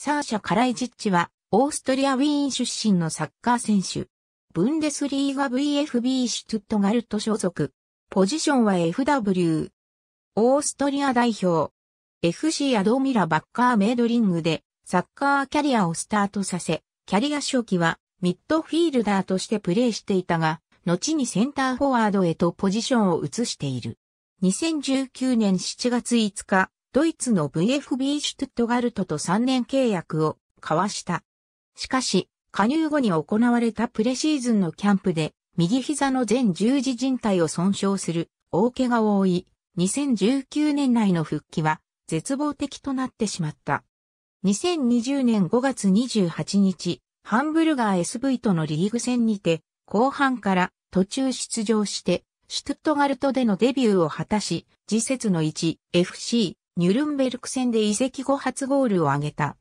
サーシャ・カライジッチは、オーストリア・ウィーン出身のサッカー選手。ブンデスリーガ VFB シュトゥットガルト所属。ポジションは FW。オーストリア代表。FC アドミラバッカーメイドリングで、サッカーキャリアをスタートさせ、キャリア初期は、ミッドフィールダーとしてプレーしていたが、後にセンターフォワードへとポジションを移している。2019年7月5日、ドイツの VFB シュトゥットガルトと3年契約を交わした。しかし、加入後に行われたプレシーズンのキャンプで、右膝の全十字靭帯を損傷する大怪我を負い、2019年内の復帰は絶望的となってしまった。2020年5月28日、ハンブルガー SV とのリーグ戦にて、後半から途中出場して、シュトゥットガルトでのデビューを果たし、次節の 1FC ニュルンベルク戦で移籍後初ゴールを挙げた。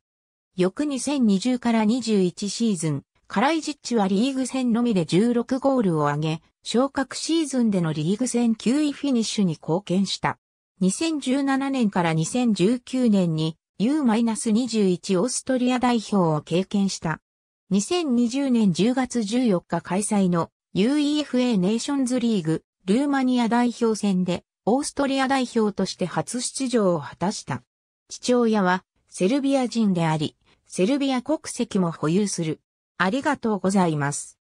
翌2020から21シーズン、カライジッチはリーグ戦のみで16ゴールを挙げ、昇格シーズンでのリーグ戦9位フィニッシュに貢献した。2017年から2019年に U-21 オーストリア代表を経験した。2020年10月14日開催の UEFA ネーションズリーグルーマニア代表戦でオーストリア代表として初出場を果たした。父親はセルビア人であり、セルビア国籍も保有する。ありがとうございます。